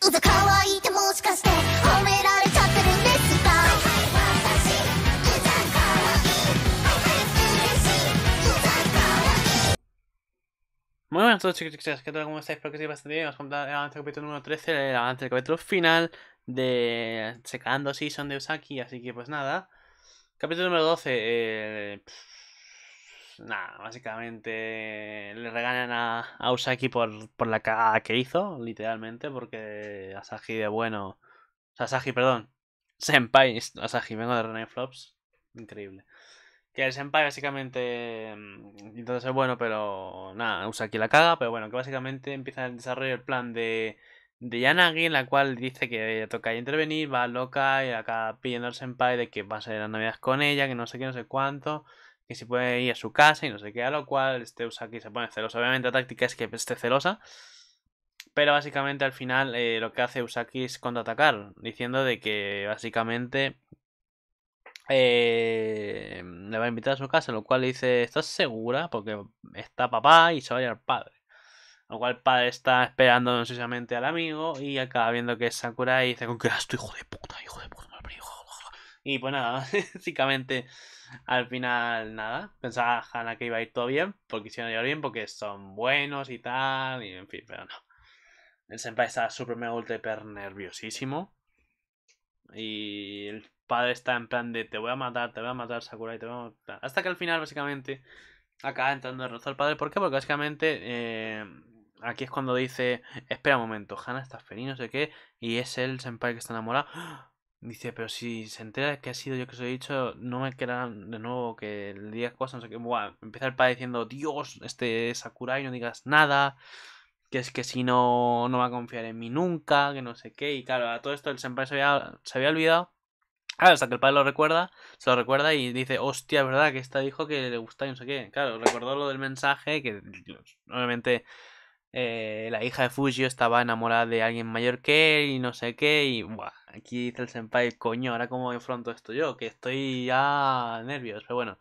Muy buenas a todos chicos y chicas, ¿qué tal? ¿Cómo estáis? Espero que estéis bastante bien. Vamos a contar el avance del capítulo número 13, el avance del capítulo final de eh, Secando Season de Usaki, así que pues nada. Capítulo número 12, eh, nada, básicamente le regalan a, Usaki por, la cagada que hizo, literalmente, porque Asahi de bueno. O Asahi, perdón. Senpai, Asahi, vengo de René Flops. Increíble. Que el Senpai básicamente. Mm, entonces es bueno, pero nada, Usaki la caga, pero bueno, que básicamente empieza el desarrollo del plan de de Yanagi, en la cual dice que toca intervenir, va loca y acá pidiendo al senpai de que va a ser las navidades con ella, que no sé qué, no sé cuánto que si puede ir a su casa y no sé qué, a lo cual este se pone celoso. Obviamente la táctica es que esté celosa, pero básicamente al final eh, lo que hace Usaki es contraatacar, diciendo de que básicamente eh, le va a invitar a su casa, lo cual le dice, ¿estás segura? Porque está papá y se va a ir al padre. Lo cual el padre está esperando ansiosamente al amigo y acaba viendo que es Sakura y dice, ¿con que eras tú, hijo de puta, hijo de puta? Hijo de Y pues nada, básicamente... Al final, nada. Pensaba Hannah que iba a ir todo bien, porque hicieron ir bien, porque son buenos y tal, y en fin, pero no. El senpai está súper mega ultra hiper nerviosísimo. Y el padre está en plan de te voy a matar, te voy a matar, Sakurai, te voy a matar. Hasta que al final, básicamente, acaba entrando en razón el padre. ¿Por qué? Porque básicamente eh, aquí es cuando dice, espera un momento, Hannah está feliz, no sé qué, y es el senpai que está enamorado. Dice, pero si se entera que ha sido yo que os he dicho, no me quedan de nuevo que el día cosas, no sé qué. Buah, padre diciendo Dios, este Sakurai, no digas nada. Que es que si no, no va a confiar en mí nunca, que no sé qué. Y claro, a todo esto el senpai se había, se había olvidado. Claro, hasta que el padre lo recuerda, se lo recuerda y dice, hostia, es verdad que esta dijo que le gusta y no sé qué. Claro, recordó lo del mensaje, que obviamente eh, la hija de Fujio estaba enamorada de alguien mayor que él y no sé qué. Y buah, aquí dice el senpai, coño, ahora cómo afronto esto yo, que estoy ya nervioso Pero bueno,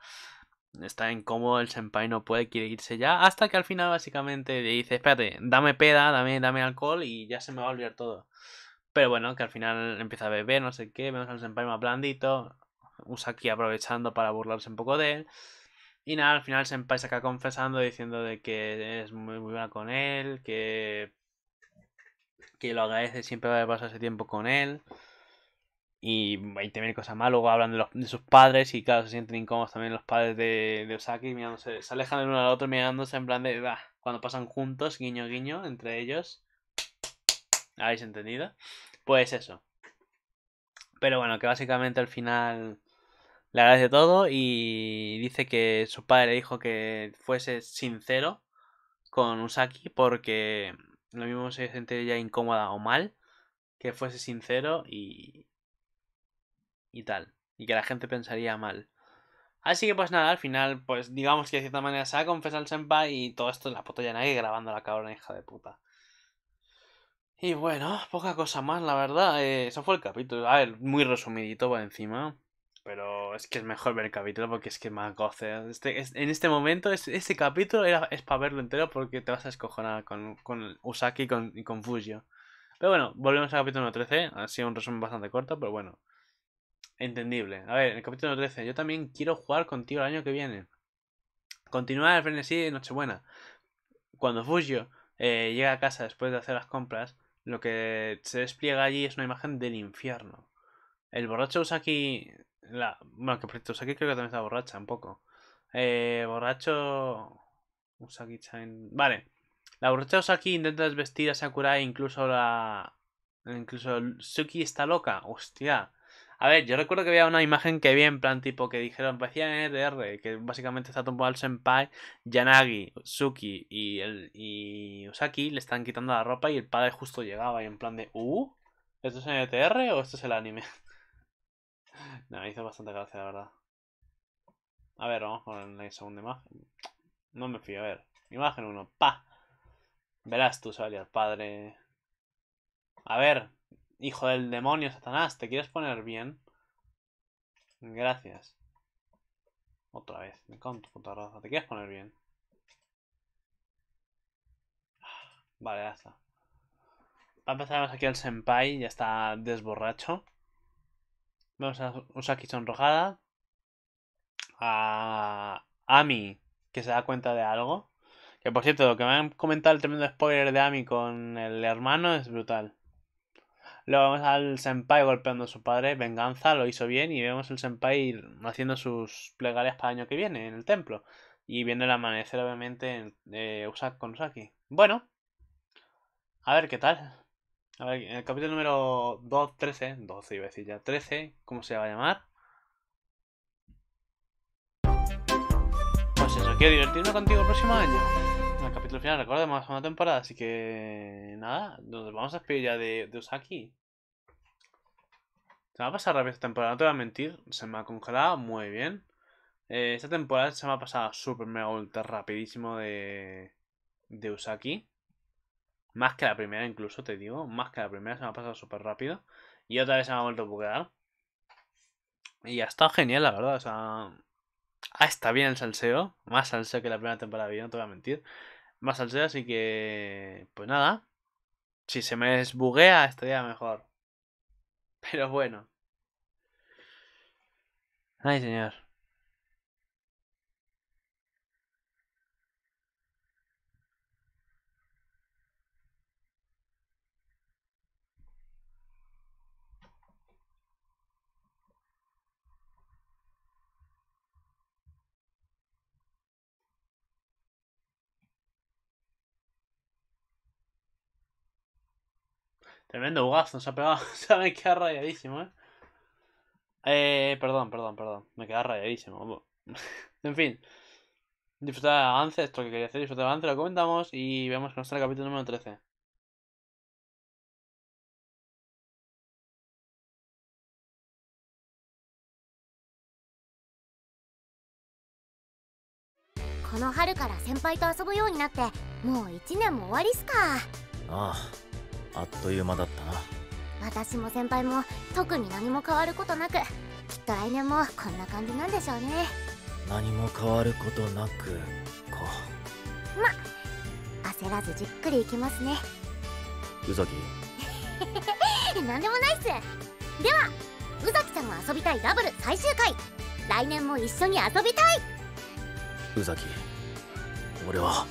está incómodo, el senpai no puede, quiere irse ya. Hasta que al final básicamente le dice, espérate, dame peda, dame, dame alcohol y ya se me va a olvidar todo. Pero bueno, que al final empieza a beber, no sé qué, vemos al senpai más blandito. usa aquí aprovechando para burlarse un poco de él. Y nada, al final Senpai se acá confesando diciendo de que es muy, muy buena con él, que, que lo agradece siempre va haber pasado ese tiempo con él. Y también cosas más. Luego hablan de, sus padres y claro, se sienten incómodos también los padres de, Osaki. Mirándose, se alejan de uno al otro mirándose en plan de... cuando pasan juntos, guiño guiño, entre ellos. ¿Habéis entendido? Pues eso. Pero bueno, que básicamente al final le agradece todo y dice que su padre dijo que fuese sincero con Usaki porque lo mismo se siente ella incómoda o mal, que fuese sincero y y tal, y que la gente pensaría mal. Así que pues nada, al final, pues digamos que de cierta manera se ha confesado al senpai y todo esto en la ya nadie grabando la cabrona hija de puta. Y bueno, poca cosa más, la verdad. Eh, eso fue el capítulo. A ver, muy resumidito por encima. Pero es que es mejor ver el capítulo porque es que más goce. Este, en este momento, este capítulo es para verlo entero porque te vas a escojonar con, con Usaki y con, Fujio. Pero bueno, volvemos al capítulo 13. Ha sido un resumen bastante corto, pero bueno. Entendible. A ver, el capítulo 13. Yo también quiero jugar contigo el año que viene. Continúa el frenesí de Nochebuena. Cuando Fujio eh, llega a casa después de hacer las compras, lo que se despliega allí es una imagen del infierno. El borracho Usaki la, bueno, que cierto, Usagi creo que también está borracha un poco. Eh, borracho. Usagi-chan. Vale. La borracha Usagi intenta desvestir a Sakurai. Incluso la. Incluso Suki está loca. Hostia. A ver, yo recuerdo que había una imagen que vi en plan tipo que dijeron, parecía en RR, que básicamente está tumbado el senpai, Yanagi, Suki y, el, y Usaki le están quitando la ropa y el padre justo llegaba y en plan de, ¿uh? ¿Esto es en ETR o esto es el anime? me hizo bastante gracia, la verdad. A ver, vamos con la segunda imagen. No me fío, a ver. Imagen 1, pa. Verás tú, salir padre. A ver, hijo del demonio, Satanás, ¿te quieres poner bien? Gracias. Otra vez, me conto, puta raza. ¿Te quieres poner bien? Vale, ya está. a empezar, aquí el senpai, ya está desborracho. Vamos a Usaki sonrojada. A Ami, que se da cuenta de algo. Que por cierto, lo que me han comentado el tremendo spoiler de Ami con el hermano es brutal. Luego vemos al senpai golpeando a su padre, venganza, lo hizo bien, y vemos al senpai haciendo sus plegarias para el año que viene en el templo. Y viendo el amanecer, obviamente, de eh, Usaki con Usaki. Bueno, a ver qué tal. A ver, en el capítulo número 2, 13, 12 iba a decir ya, 13, ¿cómo se va a llamar? Pues eso, quiero divertirme contigo el próximo año. En el capítulo final, recuerda, más una temporada, así que nada, nos vamos a despedir ya de, Usaki. Se me va a pasar rápido esta temporada, no te voy a mentir, se me ha congelado muy bien. Eh, esta temporada se me ha pasado súper mega ultra rapidísimo de, de Usaki. Más que la primera incluso, te digo. Más que la primera se me ha pasado súper rápido. Y otra vez se me ha vuelto a buguear. Y ha estado genial, la verdad. O sea... Ah, está bien el salseo. Más salseo que la primera temporada, no te voy a mentir. Más salseo, así que... Pues nada. Si se me desbuguea, estaría mejor. Pero bueno. Ay, señor. Tremendo bugazo nos ha pegado. o sea, me queda rayadísimo, ¿eh? Eh, perdón, perdón, perdón. Me queda rayadísimo. en fin. Disfrutar de avance, esto que quería hacer, disfrutar de avance, lo comentamos y vemos que nos el capítulo número 13. 1あっという間だったな私も先輩も特に何も変わることなくきっと来年もこんな感じなんでしょうね何も変わることなくかま焦らずじっくりいきますね宇崎 何でもないっすでは宇崎さんが遊びたいダブル最終回来年も一緒に遊びたい宇崎俺は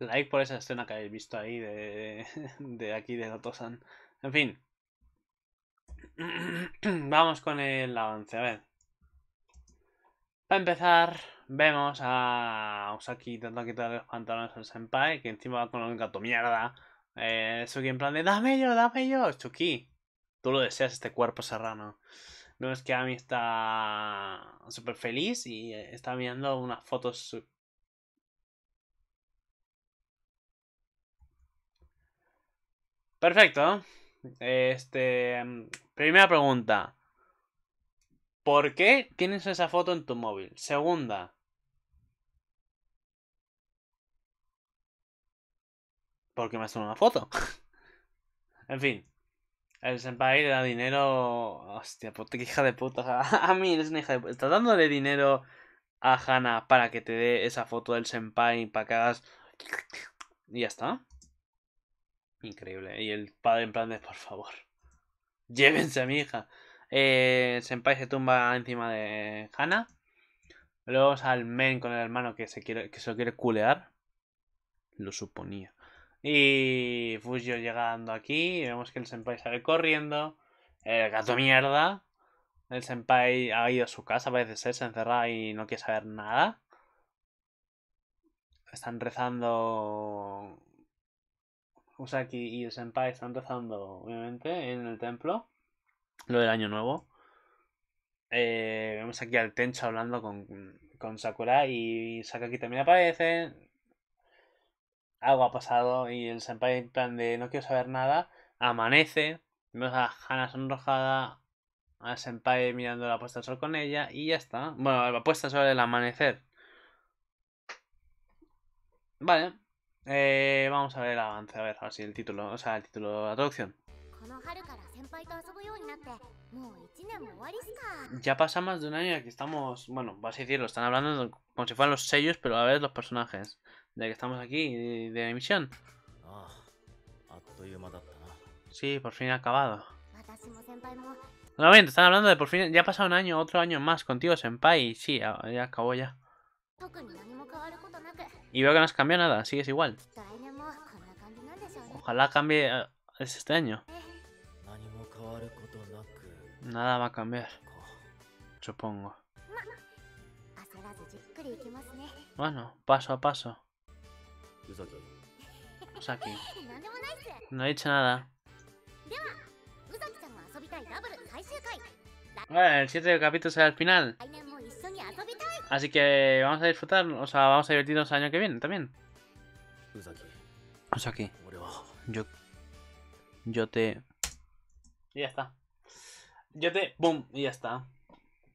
Like por esa escena que habéis visto ahí de, de aquí de Notosan. En fin. Vamos con el avance, a ver. Para empezar, vemos a Usaki intentando quitar los pantalones al senpai, que encima va con un gato mierda. Eh, Suki en plan de, dame yo, dame yo, Chucky. Tú lo deseas, este cuerpo serrano. No es que Ami está súper feliz y está mirando unas fotos Perfecto. Este. Mm, primera pregunta. ¿Por qué tienes esa foto en tu móvil? Segunda. ¿Por qué me has una foto? en fin. El senpai le da dinero. Hostia, puta, qué hija de puta. A mí eres una hija de puta. Estás dándole dinero a Hana para que te dé esa foto del senpai para que hagas. Y ya está. Increíble. Y el padre en plan de, por favor, llévense a mi hija. El eh, Senpai se tumba encima de Hana. Luego al con el hermano que se, quiere, que se lo quiere culear. Lo suponía. Y Fujio llegando aquí. vemos que el senpai sale corriendo. El gato mierda. El senpai ha ido a su casa, parece ser, se encerra y no quiere saber nada. Están rezando Usaki y el Senpai están rezando, obviamente, en el templo. Lo del año nuevo. Eh, vemos aquí al Tencho hablando con, con Sakura y Sakaki también aparece. Algo ha pasado y el Senpai en plan de no quiero saber nada. Amanece. Vemos a Hana sonrojada. A Senpai mirando la puesta del sol con ella. Y ya está. Bueno, la puesta sobre el amanecer. Vale. Eh, vamos a ver el avance, a ver, si el título, o sea, el título, de la traducción. Ya pasa más de un año que estamos, bueno, vas a decirlo, están hablando como si fueran los sellos, pero a ver los personajes de que estamos aquí, de, la emisión. Ah, ah, sí, por fin acabado. Nuevamente, están hablando de por fin, ya ha pasado un año, otro año más contigo, Senpai, sí, ya acabó ya. Y veo que no has cambiado nada, sigues igual. Ojalá cambie eh, este año. Nada va a cambiar. Supongo. Bueno, paso a paso. Pues no he dicho nada. Bueno, el 7 capítulo será el final. Así que vamos a disfrutar, o sea, vamos a divertirnos el año que viene también. Pues aquí yo, yo te... Y ya está. Yo te... ¡Bum! Y ya está.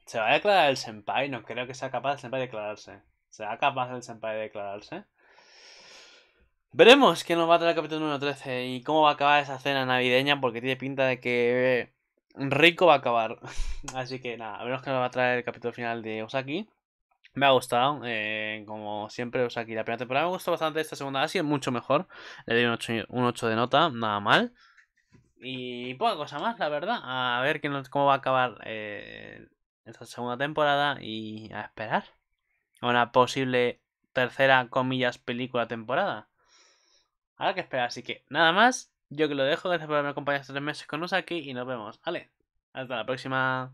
Se va a declarar el senpai, no creo que sea capaz el senpai de declararse. ¿Será capaz el senpai de declararse? Veremos qué nos va a traer el capítulo número 13 y cómo va a acabar esa cena navideña porque tiene pinta de que rico va a acabar. Así que nada, veremos qué nos va a traer el capítulo final de Osaki me ha gustado, eh, como siempre, o aquí la primera temporada me gustó bastante, esta segunda ha sido mucho mejor, le doy un 8, de nota, nada mal. Y poca cosa más, la verdad, a ver cómo va a acabar eh, esta segunda temporada y a esperar una posible tercera, comillas, película temporada. Ahora que esperar, así que nada más, yo que lo dejo, gracias por haberme acompañado estos tres meses con aquí y nos vemos, vale, hasta la próxima.